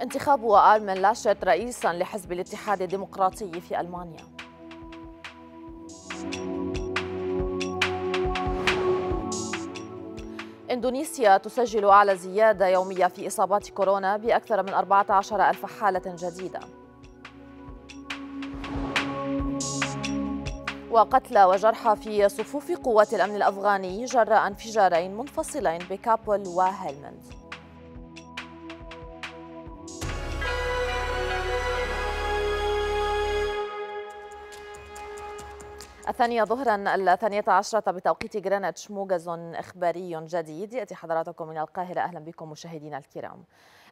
انتخاب ارمن لاشت رئيسا لحزب الاتحاد الديمقراطي في ألمانيا إندونيسيا تسجل أعلى زيادة يومية في إصابات كورونا بأكثر من 14 ألف حالة جديدة وقتلى وجرحى في صفوف قوات الأمن الأفغاني جراء انفجارين منفصلين بكابول وهلمند الثانية ظهرا الثانية عشرة بتوقيت جرينتش موجز إخباري جديد يأتي حضراتكم من القاهرة أهلا بكم مشاهدينا الكرام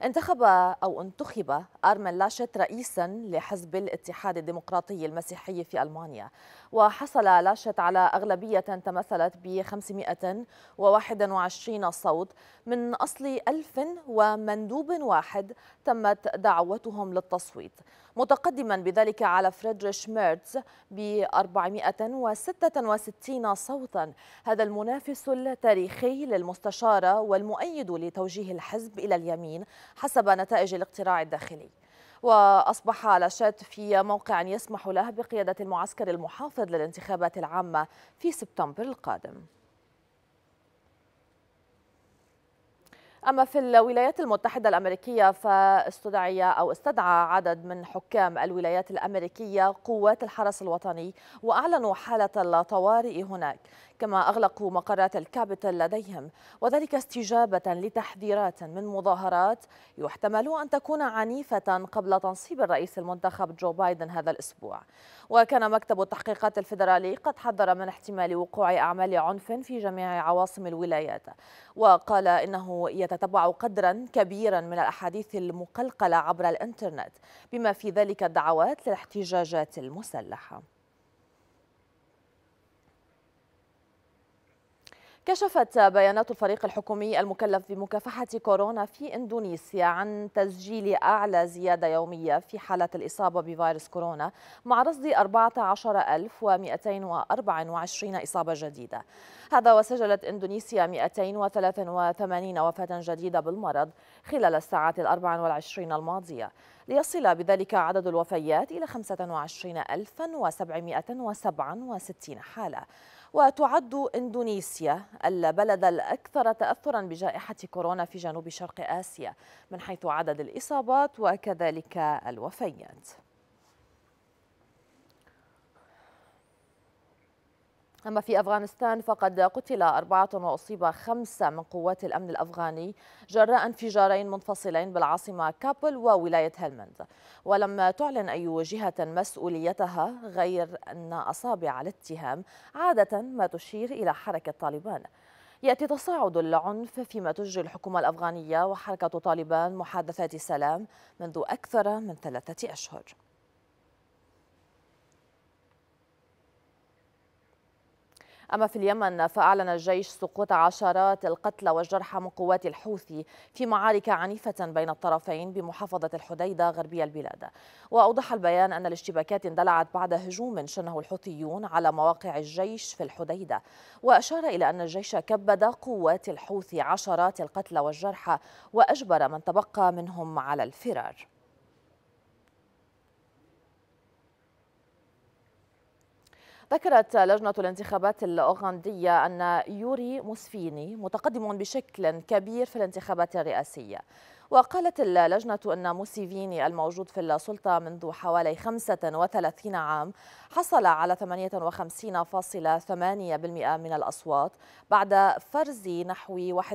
انتخب أو انتخب أرمن لاشت رئيسا لحزب الاتحاد الديمقراطي المسيحي في ألمانيا وحصل لاشت على أغلبية تمثلت ب 521 صوت من أصل 1000 ومندوب واحد تمت دعوتهم للتصويت متقدما بذلك على فريدريش ميرتز ب 466 صوتا هذا المنافس التاريخي للمستشارة والمؤيد لتوجيه الحزب إلى اليمين حسب نتائج الاقتراع الداخلي وأصبح لاشات في موقع يسمح له بقيادة المعسكر المحافظ للانتخابات العامة في سبتمبر القادم أما في الولايات المتحدة الأمريكية فاستدعي أو استدعى عدد من حكام الولايات الأمريكية قوات الحرس الوطني وأعلنوا حالة الطوارئ هناك كما أغلقوا مقرات الكابيتال لديهم وذلك استجابة لتحذيرات من مظاهرات يحتمل أن تكون عنيفة قبل تنصيب الرئيس المنتخب جو بايدن هذا الأسبوع وكان مكتب التحقيقات الفيدرالي قد حذر من احتمال وقوع أعمال عنف في جميع عواصم الولايات وقال إنه يتتبع قدرا كبيرا من الأحاديث المقلقلة عبر الإنترنت بما في ذلك الدعوات للاحتجاجات المسلحة كشفت بيانات الفريق الحكومي المكلف بمكافحة كورونا في إندونيسيا عن تسجيل أعلى زيادة يومية في حالة الإصابة بفيروس كورونا مع رصد 14224 إصابة جديدة هذا وسجلت إندونيسيا 283 وفاة جديدة بالمرض خلال الساعات ال 24 الماضية ليصل بذلك عدد الوفيات إلى 25767 حالة وتعد إندونيسيا البلد الأكثر تأثرا بجائحة كورونا في جنوب شرق آسيا من حيث عدد الإصابات وكذلك الوفيات أما في أفغانستان فقد قتل أربعة وأصيب خمسة من قوات الأمن الأفغاني جراء انفجارين منفصلين بالعاصمة كابل وولاية هلمند ولم تعلن أي جهة مسؤوليتها غير أن أصابع الاتهام عادة ما تشير إلى حركة طالبان يأتي تصاعد العنف فيما تجري الحكومة الأفغانية وحركة طالبان محادثات سلام منذ أكثر من ثلاثة أشهر أما في اليمن فأعلن الجيش سقوط عشرات القتلى والجرحى من قوات الحوثي في معارك عنيفة بين الطرفين بمحافظة الحديدة غربي البلاد وأوضح البيان أن الاشتباكات اندلعت بعد هجوم شنه الحوثيون على مواقع الجيش في الحديدة وأشار إلى أن الجيش كبد قوات الحوثي عشرات القتلى والجرحى وأجبر من تبقى منهم على الفرار ذكرت لجنة الانتخابات الأوغندية أن يوري موسفيني متقدم بشكل كبير في الانتخابات الرئاسية وقالت اللجنة أن موسيفيني الموجود في السلطة منذ حوالي 35 عام حصل على 58.8% من الأصوات بعد فرز نحو 51.6%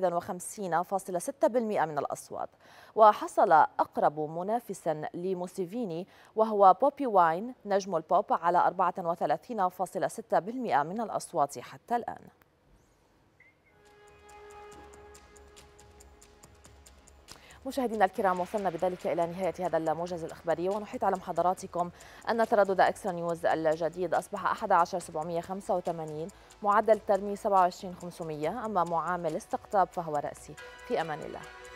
من الأصوات وحصل أقرب منافس لموسيفيني وهو بوبي واين نجم البوب على 34.6% من الأصوات حتى الآن مشاهدينا الكرام وصلنا بذلك إلى نهاية هذا الموجز الإخباري ونحيط على محاضراتكم أن تردد أكسترا نيوز الجديد أصبح 11785 معدل ترمي 27500 أما معامل استقطاب فهو رأسي في أمان الله